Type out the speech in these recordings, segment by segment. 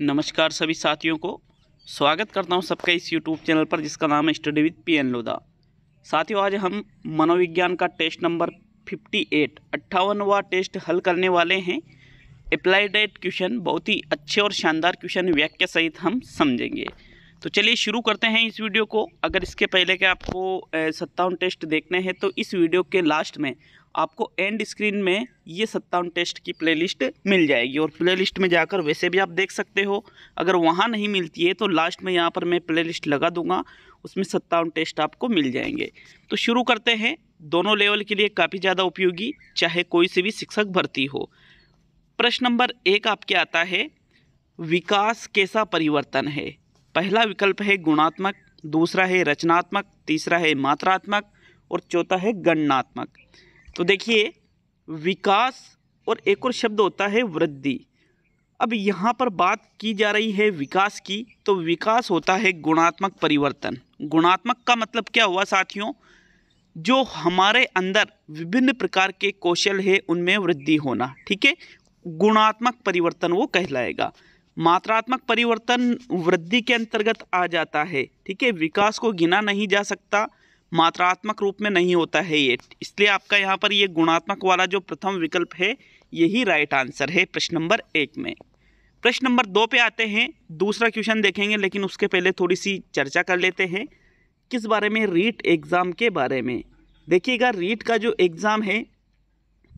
नमस्कार सभी साथियों को स्वागत करता हूं सबका इस यूट्यूब चैनल पर जिसका नाम है study with P N Lodha साथियों आज हम मनोविज्ञान का टेस्ट नंबर 58 एट अट्ठावनवा टेस्ट हल करने वाले हैं अप्लाइड क्वेश्चन बहुत ही अच्छे और शानदार क्वेश्चन व्याख्या सहित हम समझेंगे तो चलिए शुरू करते हैं इस वीडियो को अगर इसके पहले के आपको सत्तावन टेस्ट देखने हैं तो इस वीडियो के लास्ट में आपको एंड स्क्रीन में ये सत्तावन टेस्ट की प्लेलिस्ट मिल जाएगी और प्लेलिस्ट में जाकर वैसे भी आप देख सकते हो अगर वहाँ नहीं मिलती है तो लास्ट में यहाँ पर मैं प्लेलिस्ट लगा दूंगा उसमें सत्तावन टेस्ट आपको मिल जाएंगे तो शुरू करते हैं दोनों लेवल के लिए काफ़ी ज़्यादा उपयोगी चाहे कोई से भी शिक्षक भर्ती हो प्रश्न नंबर एक आपके आता है विकास कैसा परिवर्तन है पहला विकल्प है गुणात्मक दूसरा है रचनात्मक तीसरा है मात्रात्मक और चौथा है गणनात्मक तो देखिए विकास और एक और शब्द होता है वृद्धि अब यहाँ पर बात की जा रही है विकास की तो विकास होता है गुणात्मक परिवर्तन गुणात्मक का मतलब क्या हुआ साथियों जो हमारे अंदर विभिन्न प्रकार के कौशल है उनमें वृद्धि होना ठीक है गुणात्मक परिवर्तन वो कहलाएगा मात्रात्मक परिवर्तन वृद्धि के अंतर्गत आ जाता है ठीक है विकास को गिना नहीं जा सकता मात्रात्मक रूप में नहीं होता है ये इसलिए आपका यहाँ पर ये गुणात्मक वाला जो प्रथम विकल्प है यही राइट आंसर है प्रश्न नंबर एक में प्रश्न नंबर दो पे आते हैं दूसरा क्वेश्चन देखेंगे लेकिन उसके पहले थोड़ी सी चर्चा कर लेते हैं किस बारे में रीट एग्ज़ाम के बारे में देखिएगा रीट का जो एग्ज़ाम है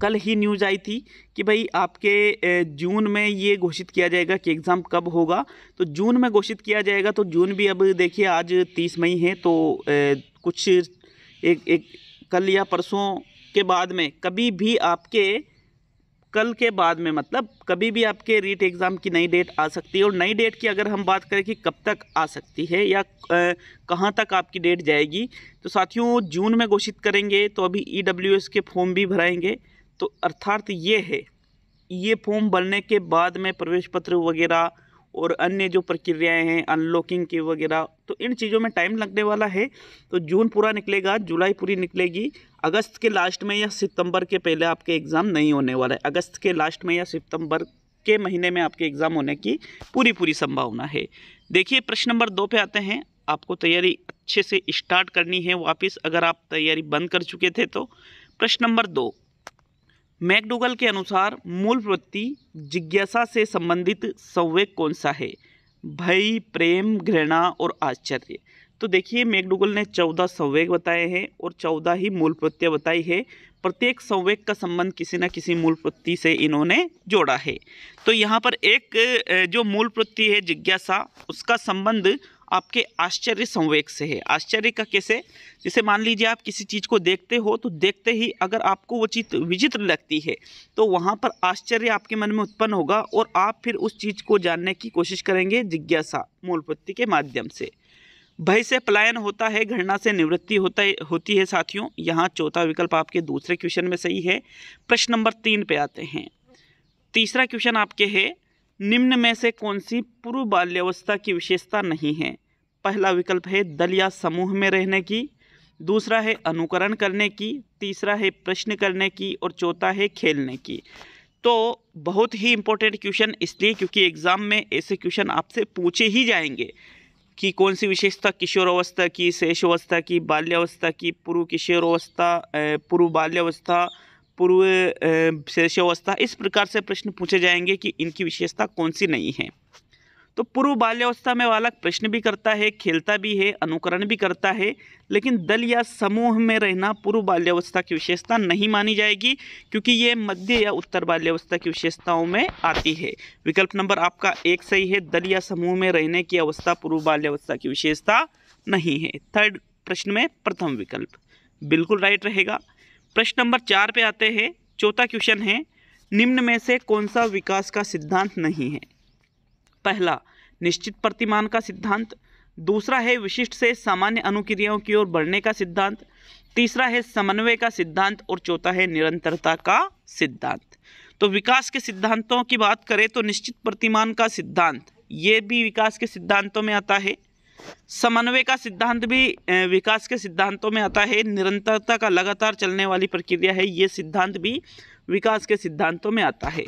कल ही न्यूज़ आई थी कि भाई आपके जून में ये घोषित किया जाएगा कि एग्ज़ाम कब होगा तो जून में घोषित किया जाएगा तो जून भी अब देखिए आज तीस मई है तो कुछ एक एक कल या परसों के बाद में कभी भी आपके कल के बाद में मतलब कभी भी आपके रीट एग्ज़ाम की नई डेट आ सकती है और नई डेट की अगर हम बात करें कि कब तक आ सकती है या कहाँ तक आपकी डेट जाएगी तो साथियों जून में घोषित करेंगे तो अभी ई e के फॉर्म भी भराएंगे तो अर्थात ये है ये फॉर्म भरने के बाद में प्रवेश पत्र वगैरह और अन्य जो प्रक्रियाएं हैं अनलॉकिंग की वगैरह तो इन चीज़ों में टाइम लगने वाला है तो जून पूरा निकलेगा जुलाई पूरी निकलेगी अगस्त के लास्ट में या सितंबर के पहले आपके एग्ज़ाम नहीं होने वाला है अगस्त के लास्ट में या सितंबर के महीने में आपके एग्ज़ाम होने की पूरी पूरी संभावना है देखिए प्रश्न नंबर दो पे आते हैं आपको तैयारी अच्छे से स्टार्ट करनी है वापस अगर आप तैयारी बंद कर चुके थे तो प्रश्न नंबर दो मैकडूगल के अनुसार मूल प्रवृत्ति जिज्ञासा से संबंधित संवेग कौन सा है भय प्रेम घृणा और आश्चर्य तो देखिए मैकडूगल ने चौदह संवेग बताए हैं और चौदह ही मूल प्रत्यय बताई है प्रत्येक संवेग का संबंध किसी न किसी मूल प्रत्यय से इन्होंने जोड़ा है तो यहाँ पर एक जो मूल प्रत्यय है जिज्ञासा उसका संबंध आपके आश्चर्य संवेग से है आश्चर्य का कैसे जैसे मान लीजिए आप किसी चीज़ को देखते हो तो देखते ही अगर आपको वो चीज़ विचित्र लगती है तो वहाँ पर आश्चर्य आपके मन में उत्पन्न होगा और आप फिर उस चीज़ को जानने की कोशिश करेंगे जिज्ञासा मूलपत्ति के माध्यम से भय से पलायन होता है घृणा से निवृत्ति होता है होती है साथियों यहाँ चौथा विकल्प आपके दूसरे क्वेश्चन में सही है प्रश्न नंबर तीन पे आते हैं तीसरा क्वेश्चन आपके है निम्न में से कौन सी पूर्व बाल्यावस्था की विशेषता नहीं है पहला विकल्प है दल या समूह में रहने की दूसरा है अनुकरण करने की तीसरा है प्रश्न करने की और चौथा है खेलने की तो बहुत ही इम्पोर्टेंट क्वेश्चन इसलिए क्योंकि एग्ज़ाम में ऐसे क्वेश्चन आपसे पूछे ही जाएंगे कि कौन सी विशेषता किशोरावस्था की शेषावस्था की बाल्यावस्था की पूर्व किशोरावस्था पूर्व बाल्यावस्था पूर्व शैशवावस्था इस प्रकार से प्रश्न पूछे जाएंगे कि इनकी विशेषता कौन सी नहीं है तो पूर्व बाल्यावस्था में बालक प्रश्न भी करता है खेलता भी है अनुकरण भी करता है लेकिन दल या समूह में रहना पूर्व बाल्यावस्था की विशेषता नहीं मानी जाएगी क्योंकि ये मध्य या उत्तर बाल्यावस्था की विशेषताओं में आती है विकल्प नंबर आपका एक सही है दल या समूह में रहने की अवस्था पूर्व बाल्यावस्था की विशेषता नहीं है थर्ड प्रश्न में प्रथम विकल्प बिल्कुल राइट रहेगा प्रश्न नंबर चार पे आते हैं चौथा क्वेश्चन है निम्न में से कौन सा विकास का सिद्धांत नहीं है पहला निश्चित प्रतिमान का सिद्धांत दूसरा है विशिष्ट से सामान्य अनुक्रियाओं की ओर बढ़ने का सिद्धांत तीसरा है समन्वय का सिद्धांत और चौथा है निरंतरता का सिद्धांत तो विकास के सिद्धांतों की बात करें तो निश्चित प्रतिमान का सिद्धांत ये भी विकास के सिद्धांतों में आता है समन्वय का सिद्धांत भी विकास के सिद्धांतों में आता है निरंतरता का लगातार चलने वाली प्रक्रिया है ये सिद्धांत भी विकास के सिद्धांतों में आता है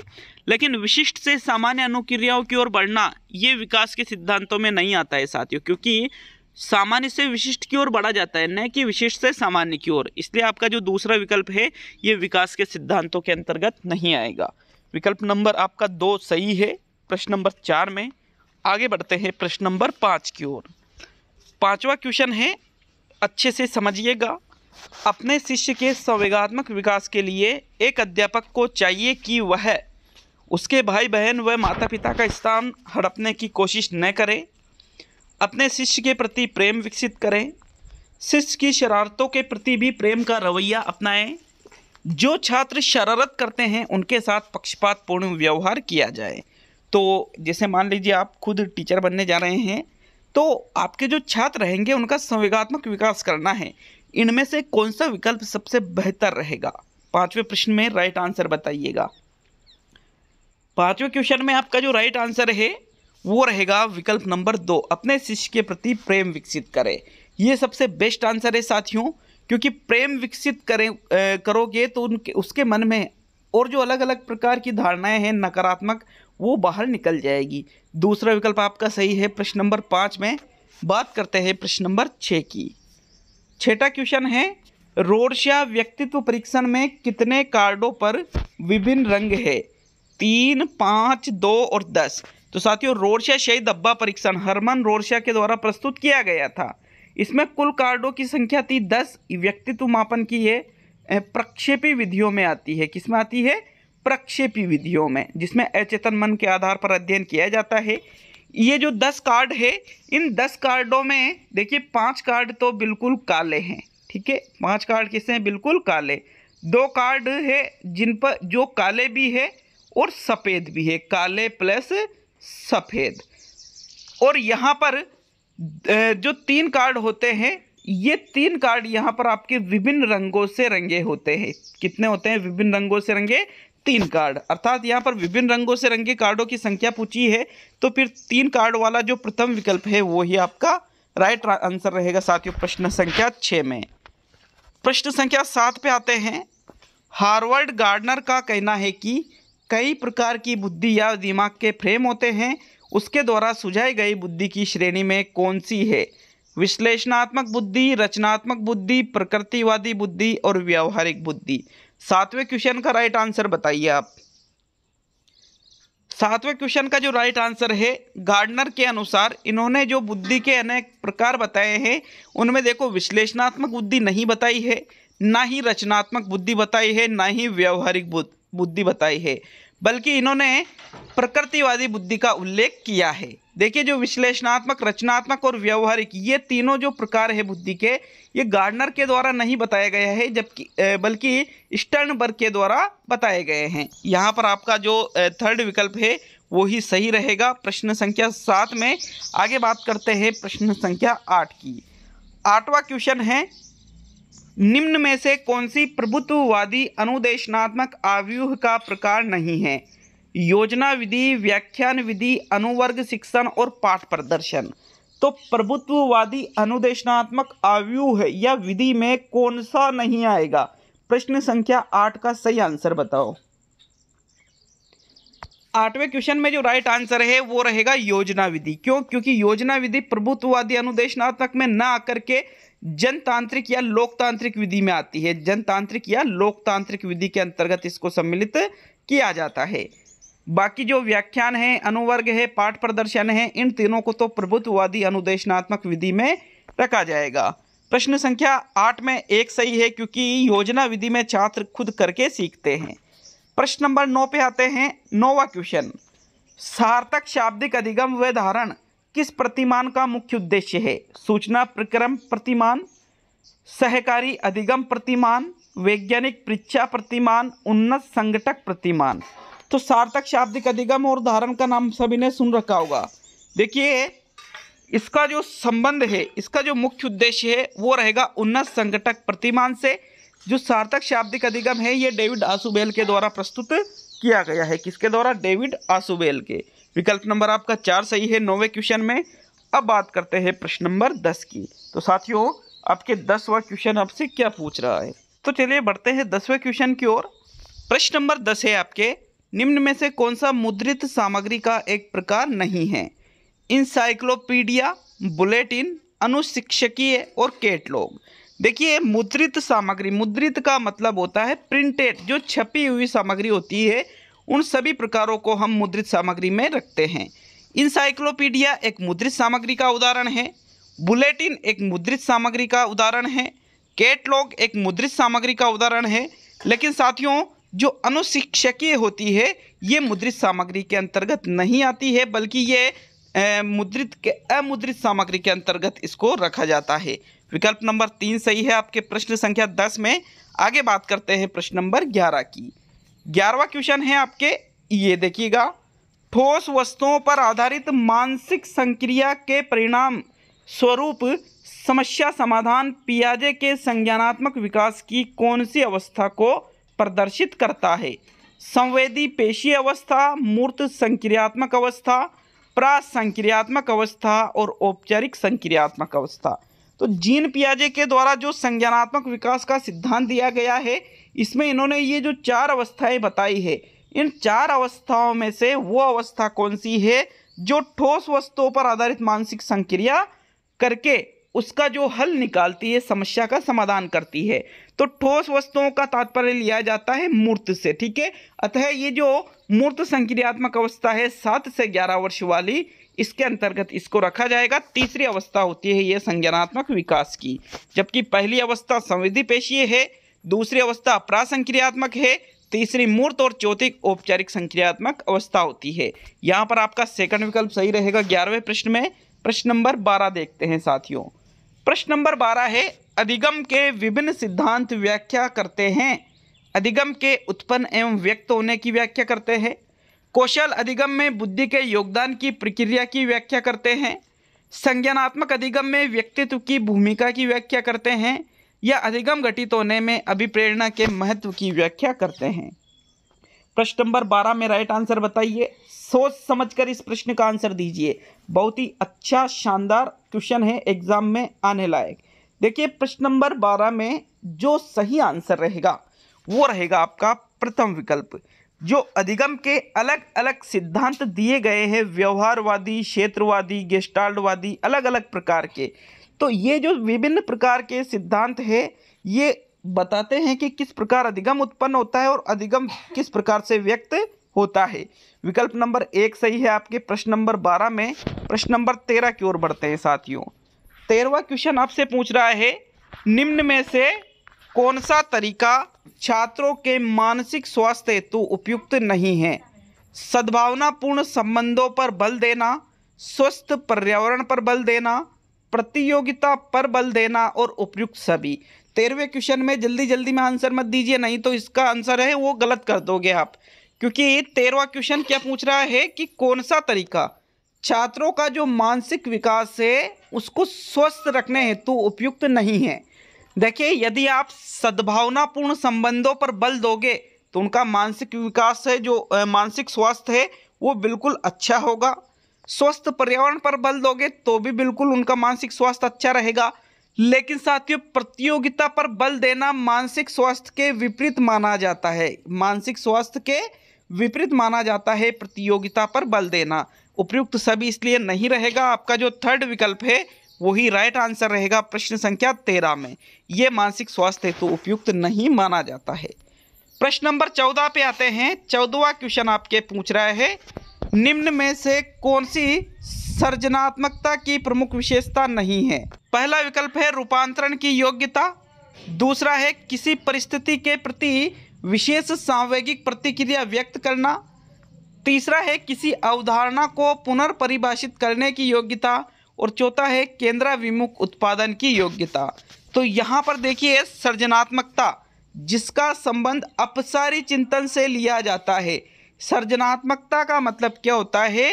लेकिन विशिष्ट से सामान्य अनुक्रियाओं की ओर बढ़ना ये विकास के सिद्धांतों में नहीं आता है साथियों क्योंकि सामान्य से विशिष्ट की ओर बढ़ा जाता है न कि विशिष्ट से सामान्य की ओर इसलिए आपका जो दूसरा विकल्प है ये विकास के सिद्धांतों के अंतर्गत नहीं आएगा विकल्प नंबर आपका दो सही है प्रश्न नंबर चार में आगे बढ़ते हैं प्रश्न नंबर पाँच की ओर पांचवा क्वेश्चन है अच्छे से समझिएगा अपने शिष्य के संवेगात्मक विकास के लिए एक अध्यापक को चाहिए कि वह उसके भाई बहन व माता पिता का स्थान हड़पने की कोशिश न करें अपने शिष्य के प्रति प्रेम विकसित करें शिष्य की शरारतों के प्रति भी प्रेम का रवैया अपनाएं जो छात्र शरारत करते हैं उनके साथ पक्षपातपूर्ण व्यवहार किया जाए तो जैसे मान लीजिए आप खुद टीचर बनने जा रहे हैं तो आपके जो छात्र रहेंगे उनका संवेगात्मक विकास करना है इनमें से कौन सा विकल्प सबसे बेहतर रहेगा पांचवें प्रश्न में राइट आंसर बताइएगा पांचवें क्वेश्चन में आपका जो राइट आंसर है वो रहेगा विकल्प नंबर दो अपने शिष्य के प्रति प्रेम विकसित करें ये सबसे बेस्ट आंसर है साथियों क्योंकि प्रेम विकसित करें करोगे तो उनके उसके मन में और जो अलग अलग प्रकार की धारणाएं हैं नकारात्मक वो बाहर निकल जाएगी दूसरा विकल्प आपका सही है प्रश्न नंबर पाँच में बात करते हैं प्रश्न नंबर छः की छठा क्वेश्चन है रोडशा व्यक्तित्व परीक्षण में कितने कार्डों पर विभिन्न रंग है तीन पाँच दो और दस तो साथियों रोडशा शही दब्बा परीक्षण हरमन रोडशा के द्वारा प्रस्तुत किया गया था इसमें कुल कार्डों की संख्या थी दस व्यक्तित्व मापन की है प्रक्षेपी विधियों में आती है किसमें आती है प्रक्षेपी विधियों में जिसमें अचेतन मन के आधार पर अध्ययन किया जाता है ये जो दस कार्ड है इन दस कार्डों में देखिए पांच कार्ड तो बिल्कुल काले हैं ठीक है पांच कार्ड किसे हैं बिल्कुल काले दो कार्ड है जिन पर जो काले भी है और सफ़ेद भी है काले प्लस सफ़ेद और यहाँ पर जो तीन कार्ड होते हैं ये तीन कार्ड यहाँ पर आपके विभिन्न रंगों से रंगे होते हैं कितने होते हैं विभिन्न रंगों से रंगे तीन कार्ड अर्थात यहाँ पर विभिन्न रंगों से रंगे कार्डों की संख्या पूछी है तो फिर तीन कार्ड वाला जो प्रथम विकल्प है वो ही आपका राइट आंसर रहेगा साथियों प्रश्न संख्या छः में प्रश्न संख्या सात पे आते हैं हार्वर्ड गार्डनर का कहना है कि कई प्रकार की बुद्धि या दिमाग के फ्रेम होते हैं उसके द्वारा सुझाई गई बुद्धि की श्रेणी में कौन सी है विश्लेषणात्मक बुद्धि रचनात्मक बुद्धि प्रकृतिवादी बुद्धि और व्यावहारिक बुद्धि सातवें क्वेश्चन का राइट आंसर बताइए आप सातवें क्वेश्चन का जो राइट आंसर है गार्डनर के अनुसार इन्होंने जो बुद्धि के अनेक प्रकार बताए हैं उनमें देखो विश्लेषणात्मक बुद्धि नहीं बताई है ना ही रचनात्मक बुद्धि बताई है ना ही व्यवहारिक बुद्धि बताई है बल्कि इन्होंने प्रकृतिवादी बुद्धि का उल्लेख किया है देखिए जो विश्लेषणात्मक रचनात्मक और व्यवहारिक ये तीनों जो प्रकार है बुद्धि के ये गार्डनर के द्वारा नहीं बताया गया है जबकि बल्कि स्टर्नबर्ग के द्वारा बताए गए हैं यहाँ पर आपका जो थर्ड विकल्प है वो ही सही रहेगा प्रश्न संख्या सात में आगे बात करते हैं प्रश्न संख्या आठ की आठवा क्वेश्चन है निम्न में से कौन सी प्रभुत्ववादी अनुदेशनात्मक आव्यूह का प्रकार नहीं है योजना विधि व्याख्यान विधि अनुवर्ग शिक्षण और पाठ प्रदर्शन तो प्रभुत्ववादी अनुदेशनात्मक आव्यूह या विधि में कौन सा नहीं आएगा प्रश्न संख्या आठ का सही आंसर बताओ आठवें क्वेश्चन में जो राइट आंसर है वो रहेगा योजना विधि क्यों क्योंकि योजना विधि प्रभुत्ववादी अनुदेशनात्मक में ना आकर के जनतांत्रिक या लोकतांत्रिक विधि में आती है जनतांत्रिक या लोकतांत्रिक विधि के अंतर्गत इसको सम्मिलित किया जाता है बाकी जो व्याख्यान है अनुवर्ग है पाठ प्रदर्शन है इन तीनों को तो प्रभुत्ववादी अनुदेशनात्मक विधि में रखा जाएगा प्रश्न संख्या आठ में एक सही है क्योंकि योजना विधि में छात्र खुद करके सीखते हैं प्रश्न नंबर नौ पे आते हैं नौवा क्वेश्चन सार्थक शाब्दिक अधिगम व धारण किस प्रतिमान का मुख्य उद्देश्य है सूचना प्रक्रम प्रतिमान सहकारी अधिगम प्रतिमान वैज्ञानिक परीक्षा प्रतिमान उन्नत संगठक प्रतिमान तो सार्थक शाब्दिक अधिगम और धारण का नाम सभी ने सुन रखा होगा देखिए इसका जो संबंध है इसका जो मुख्य उद्देश्य है वो रहेगा उन्नत संगठक प्रतिमान से जो सार्थक शाब्दिक अधिगम है ये डेविड आसुबेल के द्वारा प्रस्तुत किया गया है किसके द्वारा डेविड आसुबेल के विकल्प नंबर आपका चार सही है नौवे क्वेश्चन में अब बात करते हैं प्रश्न नंबर दस की तो साथियों आपके दसवा क्वेश्चन आपसे क्या पूछ रहा है तो चलिए बढ़ते हैं दसवें क्वेश्चन की ओर प्रश्न नंबर दस है आपके निम्न में से कौन सा मुद्रित सामग्री का एक प्रकार नहीं है इंसाइक्लोपीडिया बुलेटिन अनुशिक्षकीय और कैटलॉग देखिए मुद्रित सामग्री मुद्रित का मतलब होता है प्रिंटेड जो छपी हुई सामग्री होती है उन सभी प्रकारों को हम मुद्रित सामग्री में रखते हैं इंसाइक्लोपीडिया एक मुद्रित सामग्री का उदाहरण है बुलेटिन एक मुद्रित सामग्री का उदाहरण है कैटलॉग एक मुद्रित सामग्री का उदाहरण है लेकिन साथियों जो अनुशिक्षकीय होती है ये मुद्रित सामग्री के अंतर्गत नहीं आती है बल्कि ये ए, मुद्रित के अमुद्रित सामग्री के अंतर्गत इसको रखा जाता है विकल्प नंबर तीन सही है आपके प्रश्न संख्या दस में आगे बात करते हैं प्रश्न नंबर ग्यारह की ग्यारहवा क्वेश्चन है आपके ये देखिएगा ठोस वस्तुओं पर आधारित मानसिक संक्रिया के परिणाम स्वरूप समस्या समाधान पियाजे के संज्ञानात्मक विकास की कौन सी अवस्था को प्रदर्शित करता है संवेदी पेशी अवस्था मूर्त संक्रियात्मक अवस्था प्रासंक्रियात्मक अवस्था और औपचारिक संक्रियात्मक अवस्था तो जीन पियाजे के द्वारा जो संज्ञानात्मक विकास का सिद्धांत दिया गया है इसमें इन्होंने ये जो चार अवस्थाएं बताई है इन चार अवस्थाओं में से वो अवस्था कौन सी है जो ठोस वस्तुओं पर आधारित मानसिक संक्रिया करके उसका जो हल निकालती है समस्या का समाधान करती है तो ठोस वस्तुओं का तात्पर्य लिया जाता है मूर्त से ठीक है अतः ये जो मूर्त संक्रियात्मक अवस्था है सात से ग्यारह वर्ष वाली इसके अंतर्गत इसको रखा जाएगा तीसरी अवस्था होती है ये संज्ञानात्मक विकास की जबकि पहली अवस्था संविधि पेशीय है दूसरी अवस्था प्रासंक्रियात्मक है तीसरी मूर्त और चौथी औपचारिक संक्रियात्मक अवस्था होती है यहाँ पर आपका सेकंड विकल्प सही रहेगा ग्यारहवें प्रश्न में प्रश्न नंबर बारह देखते हैं साथियों प्रश्न नंबर बारह है अधिगम के विभिन्न सिद्धांत व्याख्या करते हैं अधिगम के उत्पन्न एवं व्यक्त होने की व्याख्या करते हैं कौशल अधिगम में बुद्धि के योगदान की प्रक्रिया की व्याख्या करते हैं संज्ञानात्मक अधिगम में व्यक्तित्व की भूमिका की व्याख्या करते हैं या अधिगम घटित होने में अभिप्रेरणा के महत्व की व्याख्या करते हैं प्रश्न नंबर बारह में राइट आंसर बताइए सोच समझकर इस प्रश्न का आंसर दीजिए बहुत ही अच्छा शानदार क्वेश्चन है एग्जाम में आने लायक देखिए प्रश्न नंबर बारह में जो सही आंसर रहेगा वो रहेगा आपका प्रथम विकल्प जो अधिगम के अलग अलग सिद्धांत दिए गए हैं व्यवहारवादी क्षेत्रवादी गेस्टाल्टवादी अलग अलग प्रकार के तो ये जो विभिन्न प्रकार के सिद्धांत है ये बताते हैं कि किस प्रकार अधिगम उत्पन्न होता है और अधिगम किस प्रकार से व्यक्त होता है विकल्प नंबर एक सही है आपके प्रश्न नंबर बारह में प्रश्न नंबर तेरह की ओर बढ़ते हैं साथियों तेरहवा क्वेश्चन आपसे पूछ रहा है निम्न में से कौन सा तरीका छात्रों के मानसिक स्वास्थ्य हेतु उपयुक्त नहीं है सद्भावनापूर्ण संबंधों पर बल देना स्वस्थ पर्यावरण पर बल देना प्रतियोगिता पर बल देना और उपयुक्त सभी तेरहवें क्वेश्चन में जल्दी जल्दी में आंसर मत दीजिए नहीं तो इसका आंसर है वो गलत कर दोगे आप क्योंकि तेरहवा क्वेश्चन क्या पूछ रहा है कि कौन सा तरीका छात्रों का जो मानसिक विकास है उसको स्वस्थ रखने हेतु उपयुक्त नहीं है देखिए यदि आप सद्भावनापूर्ण संबंधों पर बल दोगे तो उनका मानसिक विकास है जो मानसिक स्वास्थ्य है वो बिल्कुल अच्छा होगा स्वस्थ पर्यावरण पर बल दोगे तो भी बिल्कुल उनका मानसिक स्वास्थ्य अच्छा रहेगा लेकिन साथियों प्रतियोगिता पर बल देना मानसिक स्वास्थ्य के विपरीत माना जाता है मानसिक स्वास्थ्य के विपरीत माना जाता है प्रतियोगिता पर बल देना उपयुक्त सभी इसलिए नहीं रहेगा आपका जो थर्ड विकल्प है वही राइट आंसर रहेगा प्रश्न संख्या तेरह में ये मानसिक स्वास्थ्य तो उपयुक्त नहीं माना जाता है प्रश्न नंबर चौदह पे आते हैं चौदवा क्वेश्चन आपके पूछ रहा है निम्न में से कौन सी सर्जनात्मकता की प्रमुख विशेषता नहीं है पहला विकल्प है रूपांतरण की योग्यता दूसरा है किसी परिस्थिति के प्रति विशेष सांवेगिक प्रतिक्रिया व्यक्त करना तीसरा है किसी अवधारणा को पुनर्परिभाषित करने की योग्यता और चौथा है केंद्राभिमुख उत्पादन की योग्यता तो यहाँ पर देखिए सृजनात्मकता जिसका संबंध अपसारी चिंतन से लिया जाता है सृजनात्मकता का मतलब क्या होता है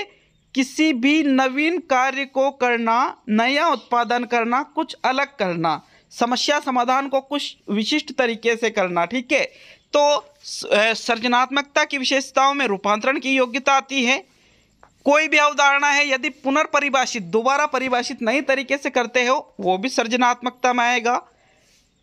किसी भी नवीन कार्य को करना नया उत्पादन करना कुछ अलग करना समस्या समाधान को कुछ विशिष्ट तरीके से करना ठीक है तो सृजनात्मकता की विशेषताओं में रूपांतरण की योग्यता आती है कोई भी अवधारणा है यदि पुनर्परिभाषित दोबारा परिभाषित नए तरीके से करते हो वो भी सृजनात्मकता में आएगा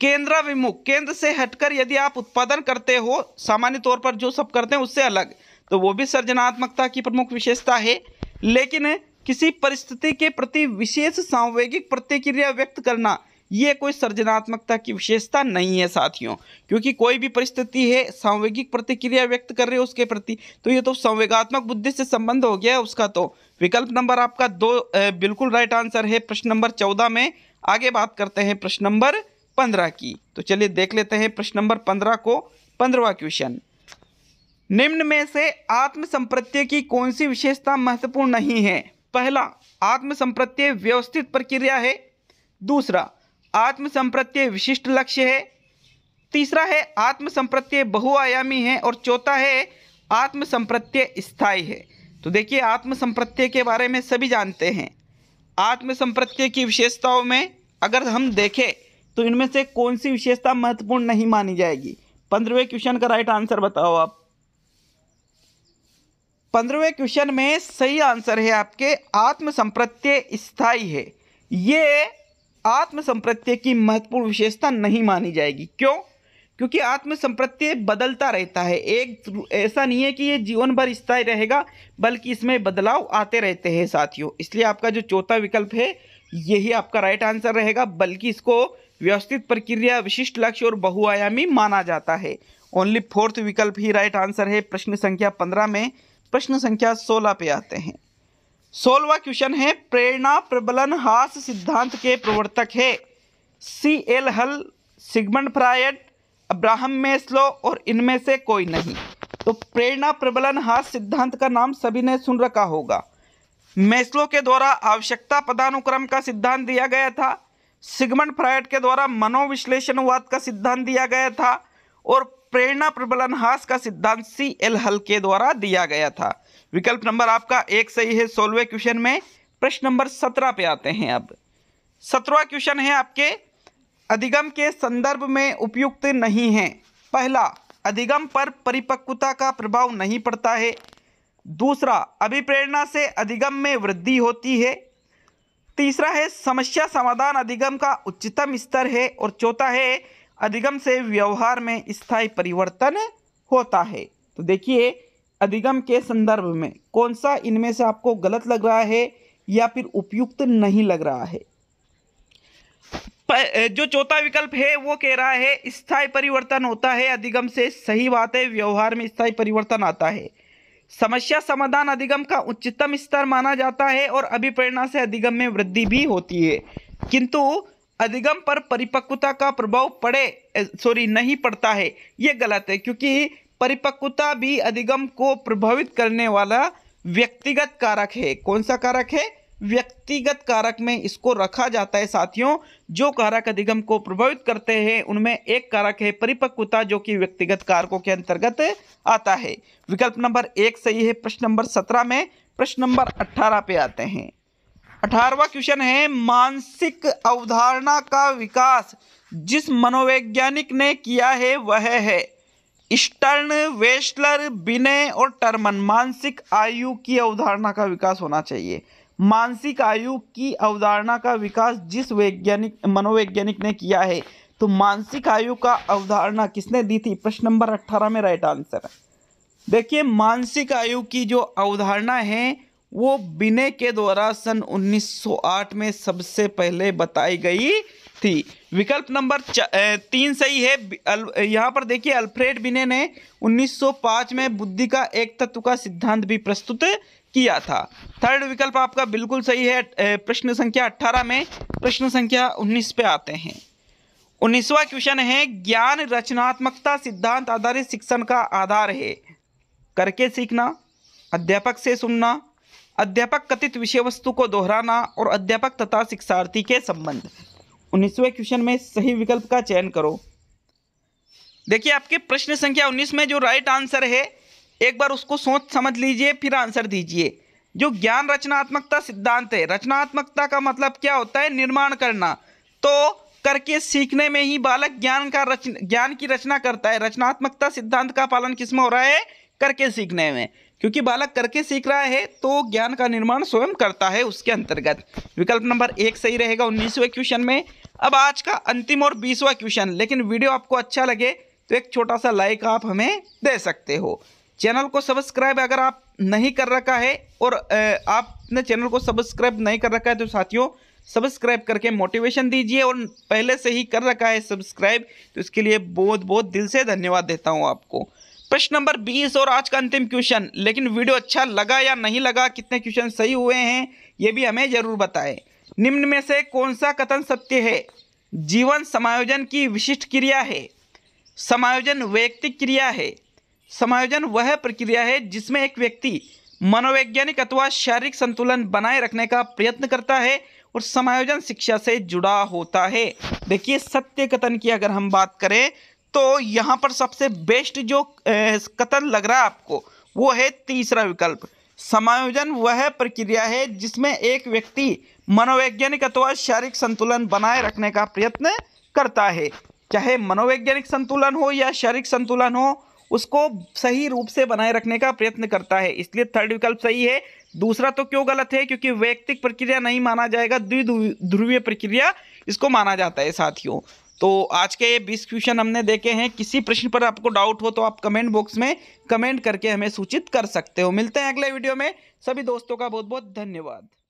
केंद्र विमुख केंद्र से हटकर यदि आप उत्पादन करते हो सामान्य तौर पर जो सब करते हैं उससे अलग तो वो भी सृजनात्मकता की प्रमुख विशेषता है लेकिन किसी परिस्थिति के प्रति विशेष सांवेगिक प्रतिक्रिया व्यक्त करना ये कोई सृजनात्मकता की विशेषता नहीं है साथियों क्योंकि कोई भी परिस्थिति है सांवेगिक प्रतिक्रिया व्यक्त कर रहे हो उसके प्रति तो ये तो संवेगात्मक बुद्धि से संबंध हो गया है उसका तो विकल्प नंबर आपका दो बिल्कुल राइट आंसर है प्रश्न नंबर चौदह में आगे बात करते हैं प्रश्न नंबर पंद्रह की तो चलिए देख लेते हैं प्रश्न नंबर पंद्रह को पंद्रवा क्वेश्चन निम्न में से आत्मसंप्रत्यय की कौन सी विशेषता महत्वपूर्ण नहीं है पहला आत्मसंप्रत्यय व्यवस्थित प्रक्रिया है दूसरा आत्मसंप्रत्यय विशिष्ट लक्ष्य है तीसरा है आत्मसंप्रत्यय बहुआयामी है और चौथा है आत्मसंप्रत्यय स्थायी है तो देखिए आत्मसंप्रत्यय के बारे में सभी जानते हैं आत्मसंप्रत्यय की विशेषताओं में अगर हम देखें तो इनमें से कौन सी विशेषता महत्वपूर्ण नहीं मानी जाएगी पंद्रहवें क्वेश्चन का राइट आंसर बताओ आप पंद्रहवें क्वेश्चन में सही आंसर है आपके आत्मसंप्रत्य स्थाई है ये आत्मसंप्रत्य की महत्वपूर्ण विशेषता नहीं मानी जाएगी क्यों क्योंकि आत्मसंप्रत्य बदलता रहता है एक ऐसा नहीं है कि ये जीवन भर स्थायी रहेगा बल्कि इसमें बदलाव आते रहते हैं साथियों इसलिए आपका जो चौथा विकल्प है यही आपका राइट आंसर रहेगा बल्कि इसको व्यवस्थित प्रक्रिया विशिष्ट लक्ष्य और बहुआयामी माना जाता है ओनली फोर्थ विकल्प ही राइट आंसर है प्रश्न संख्या पंद्रह में प्रश्न संख्या सोलह पे आते हैं सोलवा क्वेश्चन है प्रेरणा प्रबलन हास सिद्धांत के प्रवर्तक है C L Hull Sigmund Freud Abraham Maslow और इनमें से कोई नहीं तो प्रेरणा प्रबलन हास सिद्धांत का नाम सभी ने सुन रखा होगा मेस्लो के द्वारा आवश्यकता पदानुक्रम का सिद्धांत दिया गया था सिगमंड फ्रायड के द्वारा मनोविश्लेषणवाद का सिद्धांत दिया गया था और प्रेरणा प्रबलन हास का सिद्धांत सी एल हल के द्वारा दिया गया था विकल्प नंबर आपका एक सही है सोलवे क्वेश्चन में प्रश्न नंबर सत्रह पे आते हैं अब सत्रवा क्वेश्चन है आपके अधिगम के संदर्भ में उपयुक्त नहीं है पहला अधिगम पर परिपक्वता का प्रभाव नहीं पड़ता है दूसरा अभिप्रेरणा से अधिगम में वृद्धि होती है तीसरा है समस्या समाधान अधिगम का उच्चतम स्तर है और चौथा है अधिगम से व्यवहार में स्थायी परिवर्तन होता है तो देखिए अधिगम के संदर्भ में कौन सा इनमें से आपको गलत लग रहा है या फिर उपयुक्त नहीं लग रहा है जो चौथा विकल्प है वो कह रहा है स्थायी परिवर्तन होता है अधिगम से सही बात है व्यवहार में स्थायी परिवर्तन आता है समस्या समाधान अधिगम का उच्चतम स्तर माना जाता है और अभिप्रेरणा से अधिगम में वृद्धि भी होती है किंतु अधिगम पर परिपक्वता का प्रभाव पड़े सॉरी नहीं पड़ता है ये गलत है क्योंकि परिपक्वता भी अधिगम को प्रभावित करने वाला व्यक्तिगत कारक है कौन सा कारक है व्यक्तिगत कारक में इसको रखा जाता है साथियों जो कारक अधिगम को प्रभावित करते हैं उनमें एक कारक है परिपक्वता जो कि व्यक्तिगत कारकों के अंतर्गत आता है विकल्प नंबर एक सही है प्रश्न नंबर सत्रह में प्रश्न नंबर अट्ठारह पे आते हैं अठारवा क्वेश्चन है मानसिक अवधारणा का विकास जिस मनोवैज्ञानिक ने किया है वह है स्टर्न वेस्टलर बिने और टर्मन मानसिक आयु की अवधारणा का विकास होना चाहिए मानसिक आयु की अवधारणा का विकास जिस वैज्ञानिक मनोवैज्ञानिक ने किया है तो मानसिक आयु का अवधारणा किसने दी थी प्रश्न नंबर अट्ठारह में राइट आंसर देखिए मानसिक आयु की जो अवधारणा है वो बिने के द्वारा सन 1908 में सबसे पहले बताई गई थी विकल्प नंबर तीन सही है यहाँ पर देखिए अल्फ्रेड बिने ने 1905 में बुद्धि का एक तत्व का सिद्धांत भी प्रस्तुत किया था थर्ड विकल्प आपका बिल्कुल सही है प्रश्न संख्या 18 में प्रश्न संख्या 19 पे आते हैं उन्नीसवा क्वेश्चन है ज्ञान रचनात्मकता सिद्धांत आधारित शिक्षण का आधार है करके सीखना अध्यापक से सुनना अध्यापक कथित विषय वस्तु को दोहराना और अध्यापक तथा शिक्षार्थी के संबंध उन्नीसवें क्वेश्चन में सही विकल्प का चयन करो देखिए आपके प्रश्न संख्या उन्नीस में जो राइट आंसर है एक बार उसको सोच समझ लीजिए फिर आंसर दीजिए जो ज्ञान रचनात्मकता सिद्धांत है रचनात्मकता का मतलब क्या होता है निर्माण करना तो करके सीखने में ही बालक ज्ञान का रच ज्ञान की रचना करता है रचनात्मकता सिद्धांत का पालन किसमें हो रहा है करके सीखने में क्योंकि बालक करके सीख रहा है तो ज्ञान का निर्माण स्वयं करता है उसके अंतर्गत विकल्प नंबर एक सही रहेगा उन्नीसवें क्वेश्चन में अब आज का अंतिम और बीसवा क्वेश्चन लेकिन वीडियो आपको अच्छा लगे तो एक छोटा सा लाइक आप हमें दे सकते हो चैनल को सब्सक्राइब अगर आप नहीं कर रखा है और आपने चैनल को सब्सक्राइब नहीं कर रखा है तो साथियों सब्सक्राइब करके मोटिवेशन दीजिए और पहले से ही कर रखा है सब्सक्राइब तो इसके लिए बहुत बहुत दिल से धन्यवाद देता हूँ आपको प्रश्न नंबर बीस और आज का अंतिम क्वेश्चन लेकिन वीडियो अच्छा लगा या नहीं लगा कितने क्वेश्चन सही हुए हैं ये भी हमें ज़रूर बताएं निम्न में से कौन सा कथन सत्य है जीवन समायोजन की विशिष्ट क्रिया है समायोजन व्यक्तिक क्रिया है समायोजन वह प्रक्रिया है जिसमें एक व्यक्ति मनोवैज्ञानिक अथवा शारीरिक संतुलन बनाए रखने का प्रयत्न करता है और समायोजन शिक्षा से जुड़ा होता है देखिए सत्य कथन की अगर हम बात करें तो यहाँ पर सबसे बेस्ट जो कथन लग रहा है आपको वो है तीसरा विकल्प समायोजन वह प्रक्रिया है जिसमें एक व्यक्ति मनोवैज्ञानिक अथवा शारीरिक संतुलन बनाए रखने का प्रयत्न करता है चाहे मनोवैज्ञानिक संतुलन हो या शारीरिक संतुलन हो उसको सही रूप से बनाए रखने का प्रयत्न करता है इसलिए थर्ड विकल्प सही है दूसरा तो क्यों गलत है क्योंकि व्यक्तिक प्रक्रिया नहीं माना जाएगा द्विध्रुवीय प्रक्रिया इसको माना जाता है साथियों तो आज के ये बीस क्वेश्चन हमने देखे हैं किसी प्रश्न पर आपको डाउट हो तो आप कमेंट बॉक्स में कमेंट करके हमें सूचित कर सकते हो मिलते हैं अगले वीडियो में सभी दोस्तों का बहुत बहुत धन्यवाद